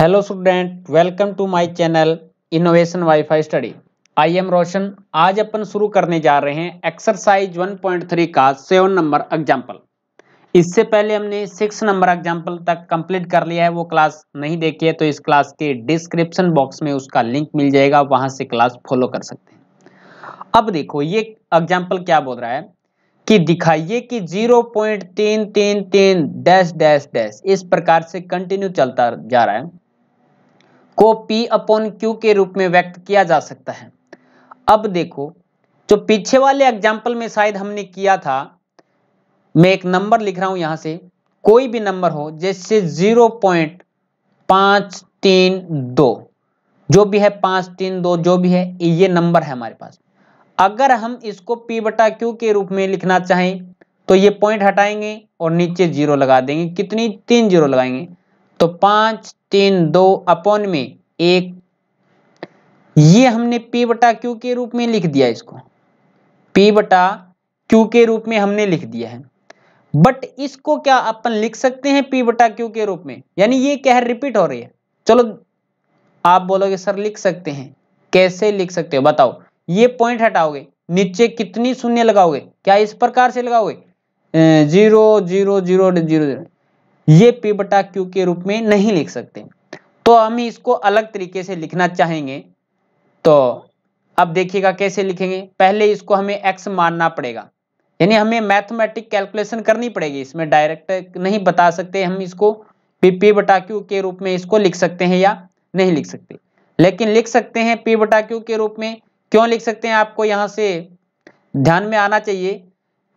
hello student welcome to my channel innovation wifi study I am Roshan आज अपन शुरू करने जा रहे हैं एक्सरसाइज 1.3 का सेवन नंबर एग्जाम्पल इससे पहले हमने सिक्स नंबर एग्जाम्पल तक कंप्लीट कर लिया है वो क्लास नहीं देखी है तो इस क्लास के डिस्क्रिप्शन बॉक्स में उसका लिंक मिल जाएगा वहां से क्लास फॉलो कर सकते हैं अब देखो ये एग्जाम्पल क्या बोल रहा है कि दिखाइए कि 0.333 डैश डैश डैश इस प्रकार से कंटिन्यू चलता जा रहा है को P अपॉन Q के रूप में व्यक्त किया जा सकता है अब देखो जो पीछे वाले एग्जाम्पल में शायद हमने किया था मैं एक नंबर लिख रहा हूं यहां से कोई भी नंबर हो जैसे जीरो पॉइंट पांच तीन दो जो भी है पांच तीन दो जो भी है ये नंबर है हमारे पास अगर हम इसको P बटा Q के रूप में लिखना चाहें तो ये पॉइंट हटाएंगे और नीचे जीरो लगा देंगे कितनी तीन जीरो लगाएंगे तो पांच तीन दो अपॉन में एक ये हमने पी बटा क्यू के रूप में लिख दिया इसको पी बटा क्यू के रूप में हमने लिख दिया है बट इसको क्या अपन लिख सकते हैं पी बटा क्यू के रूप में यानी ये क्या है रिपीट हो रही है चलो आप बोलोगे सर लिख सकते हैं कैसे लिख सकते हो बताओ ये पॉइंट हटाओगे नीचे कितनी शून्य लगाओगे क्या इस प्रकार से लगाओगे zero zero zero zero zero ये पी बटा क्यू के रूप में नहीं लिख सकते तो हम इसको अलग तरीके से लिखना चाहेंगे तो अब देखिएगा कैसे लिखेंगे पहले इसको हमें एक्स मानना पड़ेगा यानी हमें मैथमेटिक कैलकुलेशन करनी पड़ेगी इसमें डायरेक्ट नहीं बता सकते हम इसको पी पी बटा क्यू के रूप में इसको लिख सकते हैं या नहीं लिख सकते लेकिन लिख सकते हैं पी बटा क्यू के रूप में क्यों लिख सकते हैं आपको यहाँ से ध्यान में आना चाहिए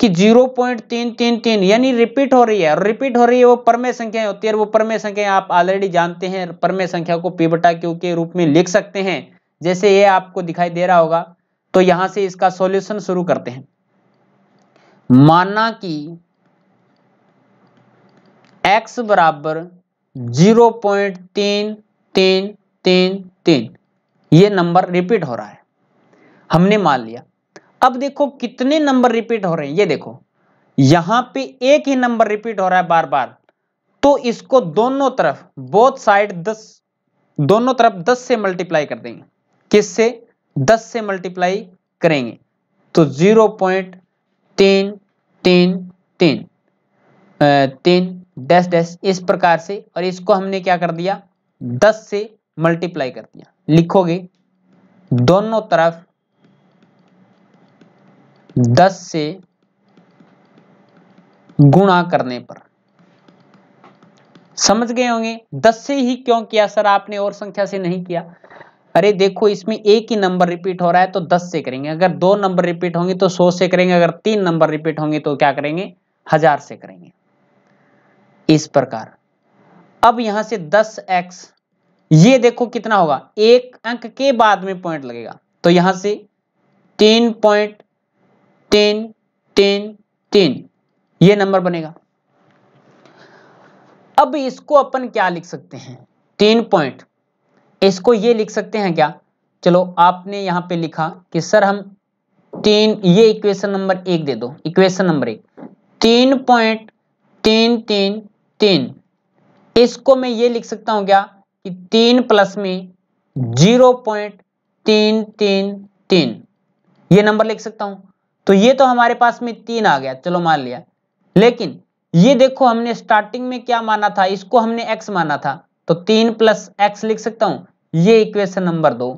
कि जीरो पॉइंट तीन तीन तीन यानी रिपीट हो रही है और रिपीट हो रही है वो परमय संख्याएं होती है वो परमय संख्या आप ऑलरेडी जानते हैं परमे संख्या को पी बटा क्यू के रूप में लिख सकते हैं जैसे ये आपको दिखाई दे रहा होगा तो यहां से इसका सॉल्यूशन शुरू करते हैं माना कि x बराबर जीरो पॉइंट तीन तीन तीन तीन ये नंबर रिपीट हो रहा है हमने मान लिया अब देखो कितने नंबर रिपीट हो रहे हैं ये देखो यहां पे एक ही नंबर रिपीट हो रहा है बार बार तो इसको दोनों तरफ बोथ साइड दस दोनों तरफ दस से मल्टीप्लाई कर देंगे किससे दस से मल्टीप्लाई करेंगे तो जीरो पॉइंट तीन तीन तीन तीन डैश डैश इस प्रकार से और इसको हमने क्या कर दिया दस से मल्टीप्लाई कर दिया लिखोगे दोनों तरफ दस से गुणा करने पर समझ गए होंगे दस से ही क्यों किया सर आपने और संख्या से नहीं किया अरे देखो इसमें एक ही नंबर रिपीट हो रहा है तो दस से करेंगे अगर दो नंबर रिपीट होंगे तो सौ से करेंगे अगर तीन नंबर रिपीट होंगे तो क्या करेंगे हजार से करेंगे इस प्रकार अब यहां से दस एक्स ये देखो कितना होगा एक अंक के बाद में पॉइंट लगेगा तो यहां से तीन पॉइंट तीन तीन तीन ये नंबर बनेगा अब इसको अपन क्या लिख सकते हैं तीन पॉइंट इसको ये लिख सकते हैं क्या चलो आपने यहां पे लिखा कि सर हम तीन ये इक्वेशन नंबर एक दे दो इक्वेशन नंबर एक तीन पॉइंट तीन तीन तीन इसको मैं ये लिख सकता हूं क्या कि तीन प्लस में जीरो पॉइंट तीन तीन तीन ये नंबर लिख सकता हूं तो ये तो हमारे पास में तीन आ गया चलो मान लिया लेकिन ये देखो हमने स्टार्टिंग में क्या माना था इसको हमने एक्स माना था तो तीन प्लस एक्स लिख सकता हूं ये इक्वेशन नंबर दो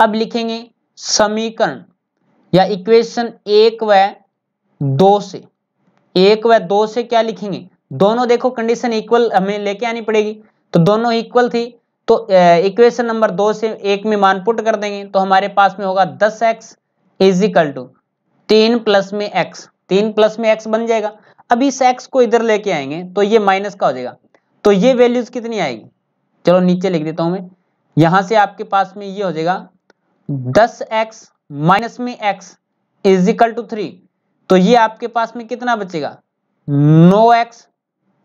अब लिखेंगे समीकरण या इक्वेशन एक व दो से एक व दो से क्या लिखेंगे दोनों देखो कंडीशन इक्वल हमें लेके आनी पड़ेगी तो दोनों इक्वल थी तो इक्वेशन नंबर दो से एक में मान पुट कर देंगे तो हमारे पास में होगा दस एक्स इजिकल टू तीन प्लस में एक्स तीन प्लस में एक्स बन जाएगा अब इस एक्स को इधर लेके आएंगे तो ये माइनस का हो जाएगा तो ये वैल्यूज कितनी आएगी चलो नीचे लिख देता हूं मैं यहां से आपके पास में ये हो जाएगा दस एक्स माइनस में x is equal to three तो ये आपके पास में कितना बचेगा no x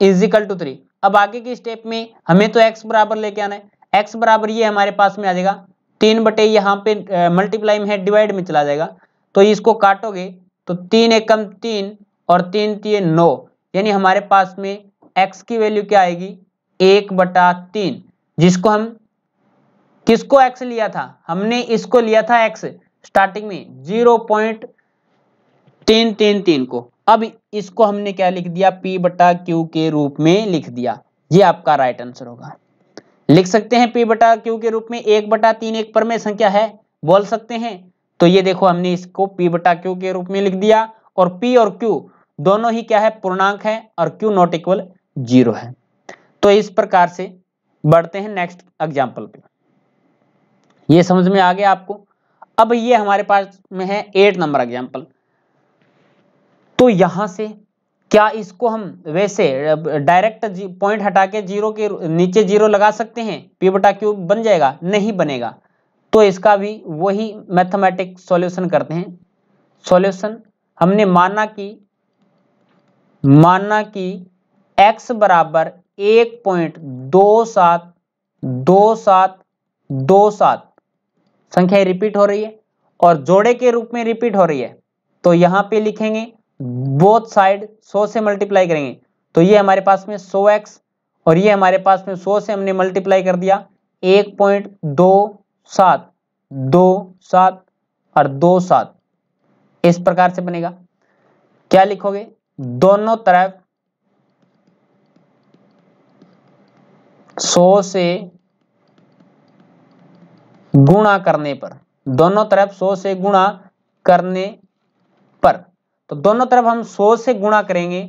is equal to three अब आगे के स्टेप में हमें तो एक्स बराबर लेके आना है एक्स बराबर ये हमारे पास में आ जाएगा तीन बटे यहाँ पे मल्टीप्लाई में है डिवाइड में चला जाएगा तो इसको काटोगे तो तीन एकम तीन और तीन तीन नौ यानी हमारे पास में x की वैल्यू क्या आएगी एक बटा तीन जिसको हम किसको x लिया था हमने इसको लिया था x स्टार्टिंग में जीरो पॉइंट तीन तीन तीन को अब इसको हमने क्या लिख दिया p बटा क्यू के रूप में लिख दिया ये आपका राइट आंसर होगा लिख सकते हैं p बटा क्यू के रूप में एक बटा तीन एक पर में संख्या है बोल सकते हैं तो ये देखो हमने इसको पी बटा क्यू के रूप में लिख दिया और पी और क्यू दोनों ही क्या है पूर्णांक है और क्यू नॉट इक्वल जीरो है तो इस प्रकार से बढ़ते हैं नेक्स्ट एग्जाम्पल पे ये समझ में आ गया आपको अब ये हमारे पास में है एट नंबर एग्जाम्पल तो यहां से क्या इसको हम वैसे डायरेक्ट पॉइंट हटा के जीरो के नीचे जीरो लगा सकते हैं पी बटा क्यू बन जाएगा नहीं बनेगा तो इसका भी वही मैथमेटिक सॉल्यूशन करते हैं सॉल्यूशन हमने माना कि माना कि x बराबर एक पॉइंट दो सात दो सात दो सात संख्या रिपीट हो रही है और जोड़े के रूप में रिपीट हो रही है तो यहां पे लिखेंगे बोथ साइड 100 से मल्टीप्लाई करेंगे तो ये हमारे पास में 100x और ये हमारे पास में 100 से हमने मल्टीप्लाई कर दिया एक पॉइंट दो सात दो सात और दो सात इस प्रकार से बनेगा क्या लिखोगे दोनों तरफ सौ से गुणा करने पर दोनों तरफ सौ से गुणा करने पर तो दोनों तरफ हम सौ से गुणा करेंगे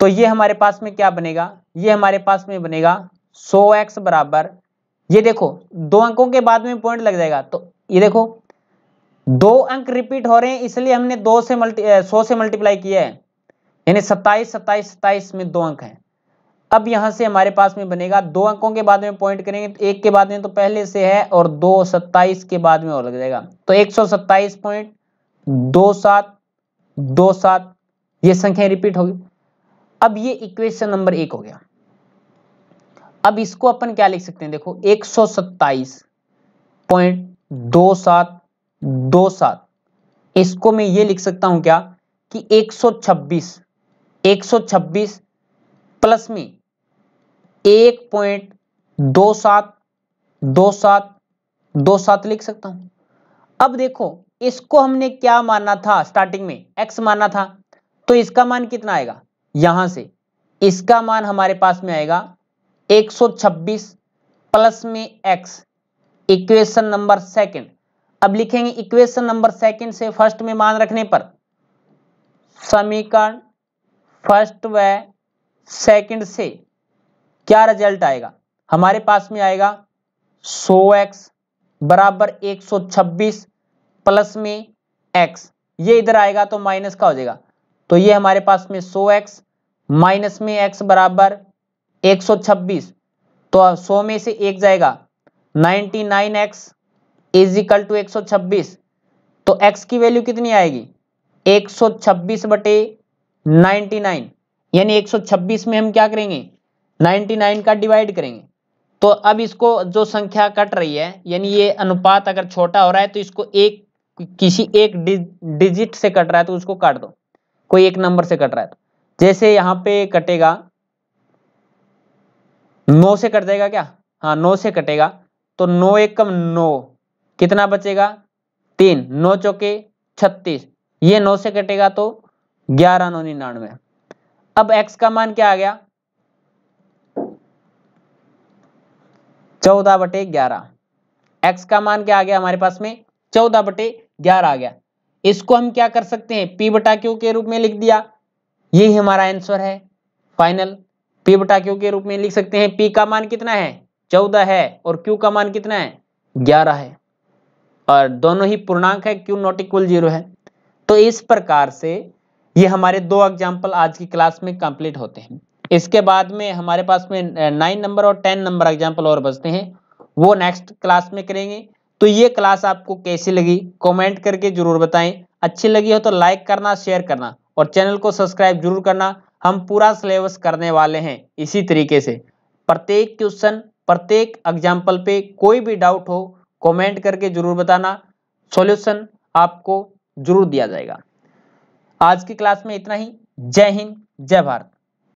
तो ये हमारे पास में क्या बनेगा ये हमारे पास में बनेगा सो एक्स बराबर ये देखो दो अंकों के बाद में पॉइंट लग जाएगा तो ये देखो दो अंक रिपीट हो रहे हैं इसलिए हमने दो से मल्टी सौ से मल्टीप्लाई किया है यानी सत्ताईस सत्ताईस सत्ताईस में दो अंक हैं अब यहां से हमारे पास में बनेगा दो अंकों के बाद में पॉइंट करेंगे तो एक के बाद में तो पहले से है और दो सत्ताईस के बाद में और लग जाएगा तो एक सौ सत्ताईस पॉइंट दो सात दो सात ये संख्या रिपीट होगी अब ये इक्वेशन नंबर एक हो गया अब इसको अपन क्या लिख सकते हैं देखो एक सौ सत्ताईस पॉइंट दो सात दो सात इसको मैं ये लिख सकता हूं क्या कि एक सौ छब्बीस एक सौ छब्बीस प्लस में एक पॉइंट दो सात दो सात दो सात लिख सकता हूं अब देखो इसको हमने क्या माना था स्टार्टिंग में x माना था तो इसका मान कितना आएगा यहां से इसका मान हमारे पास में आएगा 126 प्लस में x इक्वेशन नंबर सेकंड अब लिखेंगे इक्वेशन नंबर सेकंड से फर्स्ट में मान रखने पर समीकरण फर्स्ट व सेकंड से क्या रिजल्ट आएगा हमारे पास में आएगा 100x बराबर 126 प्लस में x ये इधर आएगा तो माइनस का हो जाएगा तो ये हमारे पास में 100x माइनस में x बराबर 126 तो 100 में से एक जाएगा 99x nine x is equal to एक तो x की वैल्यू कितनी आएगी 126 सौ छब्बीस बटे नाइन्टी यानी 126 में हम क्या करेंगे 99 का डिवाइड करेंगे तो अब इसको जो संख्या कट रही है यानी ये अनुपात अगर छोटा हो रहा है तो इसको एक किसी एक डिजिट से कट रहा है तो उसको काट दो कोई एक नंबर से कट रहा है तो जैसे यहाँ पे कटेगा नौ से कट जाएगा क्या हाँ नौ से कटेगा तो नौ एक कम नौ कितना बचेगा तीन नौ चौके छत्तीस ये नौ से कटेगा तो ग्यारह नौ निन्यानवे अब एक्स का मान क्या आ गया चौदह बटे ग्यारह एक्स का मान क्या आ गया हमारे पास में चौदह बटे ग्यारह आ गया इसको हम क्या कर सकते हैं पी बटा क्यू के रूप में लिख दिया यही हमारा आंसर है फाइनल पी बटा क्यू के रूप में लिख सकते हैं पी का मान कितना है चौदह है और क्यू का मान कितना है ग्यारह है और दोनों ही पूर्णांक है क्यू नॉट इक्वल जीरो है तो इस प्रकार से ये हमारे दो एग्जाम्पल आज की क्लास में कंप्लीट होते हैं इसके बाद में हमारे पास में नाइन नंबर और टेन नंबर एग्जाम्पल और बचते हैं वो नेक्स्ट क्लास में करेंगे तो ये क्लास आपको कैसी लगी कमेंट करके जरूर बताएं अच्छी लगी हो तो लाइक करना शेयर करना और चैनल को सब्सक्राइब जरूर करना हम पूरा सिलेबस करने वाले हैं इसी तरीके से प्रत्येक क्वेश्चन प्रत्येक एग्जाम्पल पे कोई भी डाउट हो कमेंट करके जरूर बताना सॉल्यूशन आपको जरूर दिया जाएगा आज की क्लास में इतना ही जय हिंद जय भारत